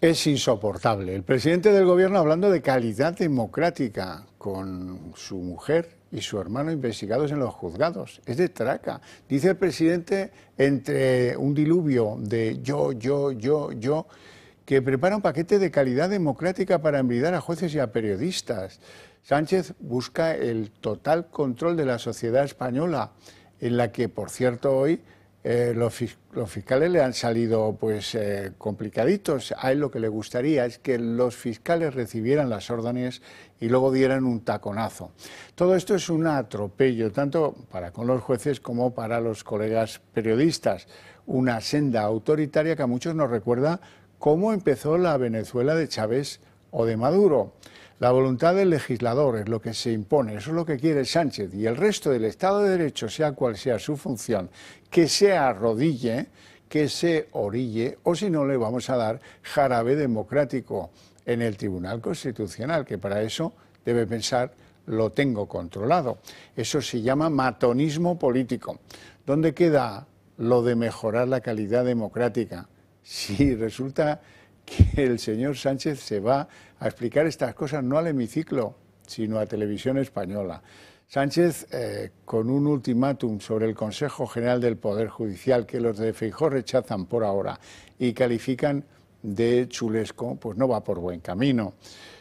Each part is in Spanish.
es insoportable. El presidente del gobierno hablando de calidad democrática con su mujer y su hermano investigados en los juzgados. Es de traca. Dice el presidente entre un diluvio de yo, yo, yo, yo, que prepara un paquete de calidad democrática para envidiar a jueces y a periodistas. Sánchez busca el total control de la sociedad española, en la que, por cierto, hoy eh, los, fiscales le han salido pues eh, complicaditos. A él lo que le gustaría es que los fiscales recibieran las órdenes y luego dieran un taconazo. Todo esto es un atropello, tanto para con los jueces como para los colegas periodistas. Una senda autoritaria que a muchos nos recuerda cómo empezó la Venezuela de Chávez o de Maduro. La voluntad del legislador es lo que se impone, eso es lo que quiere Sánchez y el resto del Estado de Derecho, sea cual sea su función, que se arrodille, que se orille o si no le vamos a dar jarabe democrático en el Tribunal Constitucional, que para eso debe pensar lo tengo controlado. Eso se llama matonismo político. ¿Dónde queda lo de mejorar la calidad democrática? Si resulta el señor Sánchez se va a explicar estas cosas no al hemiciclo, sino a televisión española. Sánchez, eh, con un ultimátum sobre el Consejo General del Poder Judicial que los de Feijó rechazan por ahora y califican de chulesco, pues no va por buen camino.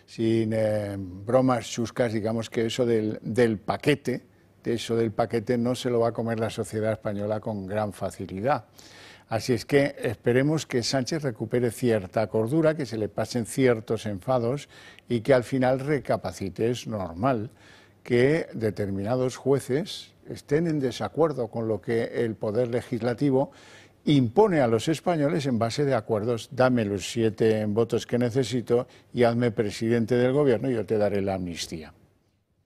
Sin eh, bromas chuscas, digamos que eso paquete, de eso del paquete no se lo va a comer la sociedad española con gran facilidad. Así es que esperemos que Sánchez recupere cierta cordura, que se le pasen ciertos enfados y que al final recapacite. Es normal que determinados jueces estén en desacuerdo con lo que el Poder Legislativo impone a los españoles en base de acuerdos, dame los siete votos que necesito y hazme presidente del gobierno y yo te daré la amnistía.